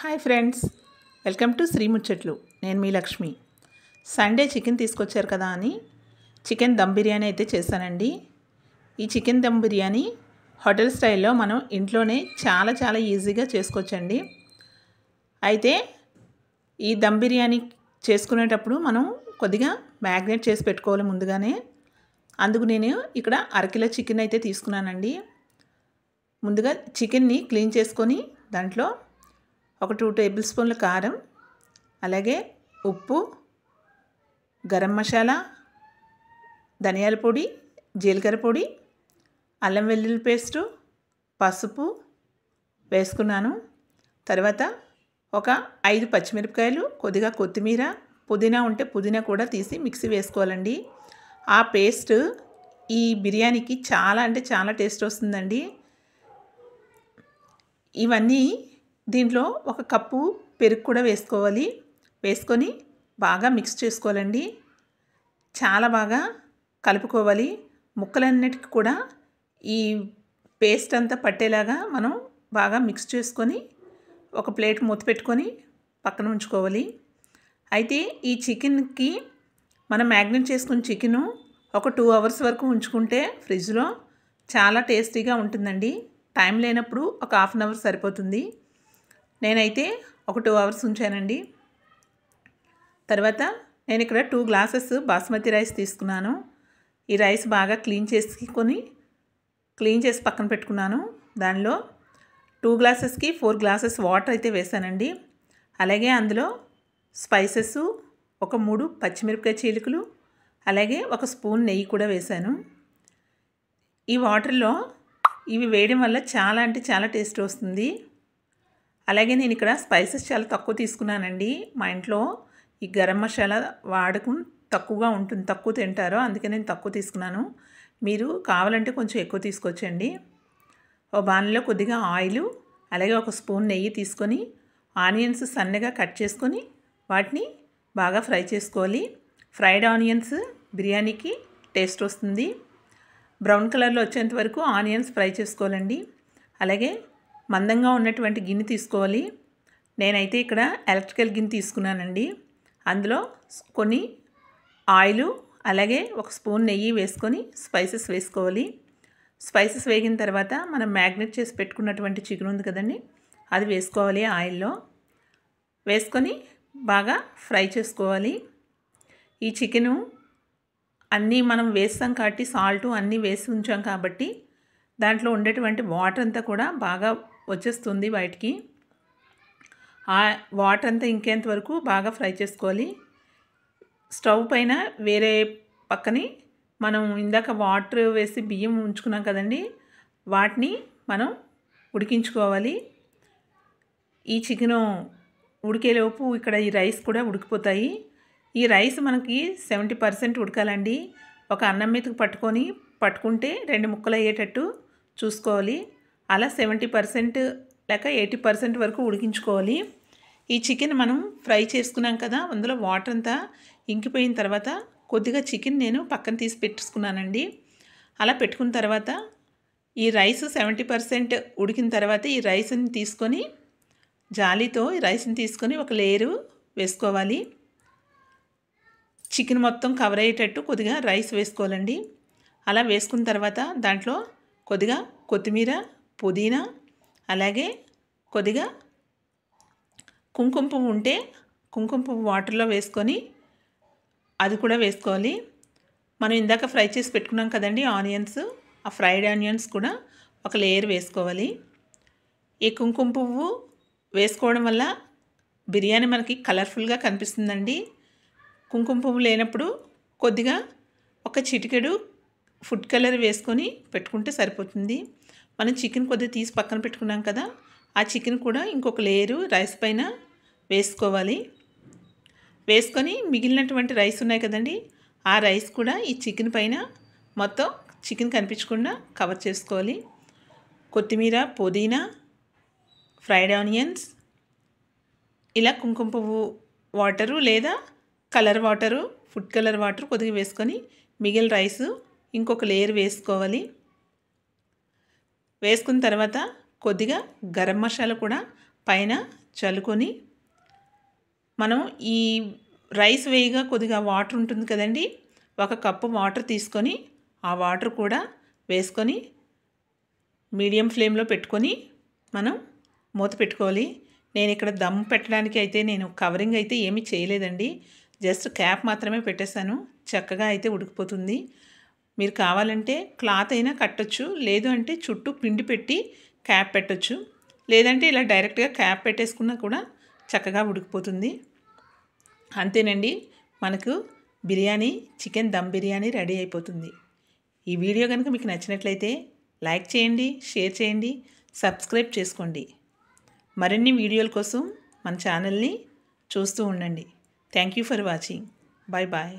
hi friends welcome to Sri ముచ్చట్లు నేను మీ Lakshmi Sunday chicken తీసుకొచ్చారు కదా అని చికెన్ దమ్ బిర్యానీ అయితే చేశానండి ఈ చికెన్ దమ్ బిర్యానీ హోటల్ స్టైల్లో మనం ఇంట్లోనే చాలా చాలా ఈజీగా చేసుకోవచ్చండి అయితే ఈ దమ్ బిర్యానీ చేసుకునేటప్పుడు మనం కొద్దిగా మ్యాగ్నేట్ చేసి పెట్టుకోవాలి ముందుగానే అందుకు నేను ఇక్కడ అరకిలో చికెన్ అయితే తీసుకున్నానండి ముందుగా చికెన్ని క్లీన్ చేసుకొని దాంట్లో ఒక టూ టేబుల్ స్పూన్ల కారం అలాగే ఉప్పు గరం మసాలా ధనియాల పొడి జీలకర్ర పొడి అల్లం వెల్లుల్లి పేస్టు పసుపు వేసుకున్నాను తర్వాత ఒక ఐదు పచ్చిమిరపకాయలు కొద్దిగా కొత్తిమీర పుదీనా ఉంటే పుదీనా కూడా తీసి మిక్సీ వేసుకోవాలండి ఆ పేస్ట్ ఈ బిర్యానీకి చాలా అంటే చాలా టేస్ట్ వస్తుందండి ఇవన్నీ దీంట్లో ఒక కప్పు పెరుగు కూడా వేసుకోవాలి వేసుకొని బాగా మిక్స్ చేసుకోవాలండి చాలా బాగా కలుపుకోవాలి ముక్కలన్నిటికీ కూడా ఈ పేస్ట్ అంతా పట్టేలాగా మనం బాగా మిక్స్ చేసుకొని ఒక ప్లేట్ మూత పెట్టుకొని పక్కన ఉంచుకోవాలి అయితే ఈ చికెన్కి మనం మ్యాగ్నెట్ చేసుకున్న చికెను ఒక టూ అవర్స్ వరకు ఉంచుకుంటే ఫ్రిడ్జ్లో చాలా టేస్టీగా ఉంటుందండి టైం లేనప్పుడు ఒక హాఫ్ అన్ అవర్ సరిపోతుంది నేనైతే ఒక టూ అవర్స్ ఉంచానండి తర్వాత నేను ఇక్కడ టూ గ్లాసెస్ బాస్మతి రైస్ తీసుకున్నాను ఈ రైస్ బాగా క్లీన్ చేసుకొని క్లీన్ చేసి పక్కన పెట్టుకున్నాను దానిలో టూ గ్లాసెస్కి ఫోర్ గ్లాసెస్ వాటర్ అయితే వేసానండి అలాగే అందులో స్పైసెస్ ఒక మూడు పచ్చిమిరపకాయ చీలికలు అలాగే ఒక స్పూన్ నెయ్యి కూడా వేశాను ఈ వాటర్లో ఇవి వేయడం వల్ల చాలా అంటే చాలా టేస్ట్ వస్తుంది అలాగే నేను ఇక్కడ స్పైసెస్ చాలా తక్కువ తీసుకున్నానండి మా ఇంట్లో ఈ గరం మసాలా వాడకం తక్కువగా ఉంటుంది తక్కువ తింటారు అందుకే నేను తక్కువ తీసుకున్నాను మీరు కావాలంటే కొంచెం ఎక్కువ తీసుకొచ్చండి ఓ బాణలో కొద్దిగా ఆయిల్ అలాగే ఒక స్పూన్ నెయ్యి తీసుకొని ఆనియన్స్ సన్నగా కట్ చేసుకొని వాటిని బాగా ఫ్రై చేసుకోవాలి ఫ్రైడ్ ఆనియన్స్ బిర్యానీకి టేస్ట్ వస్తుంది బ్రౌన్ కలర్లో వచ్చేంత వరకు ఆనియన్స్ ఫ్రై చేసుకోవాలండి అలాగే మందంగా ఉన్నటువంటి గిన్నె తీసుకోవాలి నేనైతే ఇక్కడ ఎలక్ట్రికల్ గిన్నె తీసుకున్నానండి అందులో కొన్ని ఆయిలు అలాగే ఒక స్పూన్ నెయ్యి వేసుకొని స్పైసెస్ వేసుకోవాలి స్పైసెస్ వేగిన తర్వాత మనం మ్యాగ్నెట్ చేసి పెట్టుకున్నటువంటి చికెన్ ఉంది కదండి అది వేసుకోవాలి ఆయిల్లో వేసుకొని బాగా ఫ్రై చేసుకోవాలి ఈ చికెను అన్నీ మనం వేస్తాం కాబట్టి సాల్ట్ అన్నీ వేసి ఉంచాం కాబట్టి దాంట్లో ఉండేటువంటి వాటర్ అంతా కూడా బాగా వచ్చేస్తుంది బయటికి వాటర్ అంతా ఇంకేంత వరకు బాగా ఫ్రై చేసుకోవాలి స్టవ్ పైన వేరే పక్కని మనం ఇందాక వాటర్ వేసి బియ్యం ఉంచుకున్నాం కదండి వాటిని మనం ఉడికించుకోవాలి ఈ చికెను ఉడికేలోపు ఇక్కడ ఈ రైస్ కూడా ఉడికిపోతాయి ఈ రైస్ మనకి సెవెంటీ పర్సెంట్ ఉడకాలండి ఒక అన్నం మీదకి పట్టుకొని పట్టుకుంటే రెండు ముక్కలు అయ్యేటట్టు చూసుకోవాలి అలా సెవెంటీ పర్సెంట్ లేక ఎయిటీ పర్సెంట్ వరకు ఉడికించుకోవాలి ఈ చికెన్ మనం ఫ్రై చేసుకున్నాం కదా అందులో వాటర్ అంతా ఇంకిపోయిన తర్వాత కొద్దిగా చికెన్ నేను పక్కన తీసి పెట్టుకున్నానండి అలా పెట్టుకున్న తర్వాత ఈ రైస్ సెవెంటీ పర్సెంట్ ఉడికిన తర్వాత ఈ రైస్ని తీసుకొని జాలీతో ఈ రైస్ని తీసుకొని ఒక లేయరు వేసుకోవాలి చికెన్ మొత్తం కవర్ అయ్యేటట్టు కొద్దిగా రైస్ వేసుకోవాలండి అలా వేసుకున్న తర్వాత దాంట్లో కొద్దిగా కొత్తిమీర పుదీనా అలాగే కొద్దిగా కుంకుమ పువ్వు ఉంటే కుంకుమ పువ్వు వాటర్లో వేసుకొని అది కూడా వేసుకోవాలి మనం ఇందాక ఫ్రై చేసి పెట్టుకున్నాం కదండి ఆనియన్స్ ఆ ఫ్రైడ్ ఆనియన్స్ కూడా ఒక లేయర్ వేసుకోవాలి ఈ కుంకుమ పువ్వు వేసుకోవడం వల్ల బిర్యానీ మనకి కలర్ఫుల్గా కనిపిస్తుందండి కుంకుమ పువ్వు లేనప్పుడు కొద్దిగా ఒక చిటికెడు ఫుడ్ కలర్ వేసుకొని పెట్టుకుంటే సరిపోతుంది మనం చికెన్ కొద్దిగా తీసి పక్కన పెట్టుకున్నాం కదా ఆ చికెన్ కూడా ఇంకొక లేయరు రైస్ పైన వేసుకోవాలి వేసుకొని మిగిలినటువంటి రైస్ ఉన్నాయి కదండి ఆ రైస్ కూడా ఈ చికెన్ పైన మొత్తం చికెన్ కనిపించకుండా కవర్ చేసుకోవాలి కొత్తిమీర పుదీనా ఫ్రైడ్ ఆనియన్స్ ఇలా కుంకుమ పువ్వు వాటరు లేదా colour water food colour water కొద్దిగా వేసుకొని మిగిలిన రైసు ఇంకొక లేయర్ వేసుకోవాలి వేసుకున్న తర్వాత కొద్దిగా గరం మసాలా కూడా పైన చల్లుకొని మనం ఈ రైస్ వేయగా కొద్దిగా వాటర్ ఉంటుంది కదండి ఒక కప్పు వాటర్ తీసుకొని ఆ వాటర్ కూడా వేసుకొని మీడియం ఫ్లేమ్లో పెట్టుకొని మనం మూత పెట్టుకోవాలి నేను ఇక్కడ దమ్ పెట్టడానికి అయితే నేను కవరింగ్ అయితే ఏమీ చేయలేదండి జస్ట్ క్యాప్ మాత్రమే పెట్టేశాను చక్కగా అయితే ఉడికిపోతుంది మీరు కావాలంటే క్లాత్ అయినా కట్టచ్చు లేదు అంటే చుట్టూ పిండి పెట్టి క్యాప్ పెట్టచ్చు లేదంటే ఇలా డైరెక్ట్గా క్యాప్ పెట్టేసుకున్నా కూడా చక్కగా ఉడికిపోతుంది అంతేనండి మనకు బిర్యానీ చికెన్ దమ్ బిర్యానీ రెడీ అయిపోతుంది ఈ వీడియో కనుక మీకు నచ్చినట్లయితే లైక్ చేయండి షేర్ చేయండి సబ్స్క్రైబ్ చేసుకోండి మరిన్ని వీడియోల కోసం మన ఛానల్ని చూస్తూ ఉండండి thank you for watching bye bye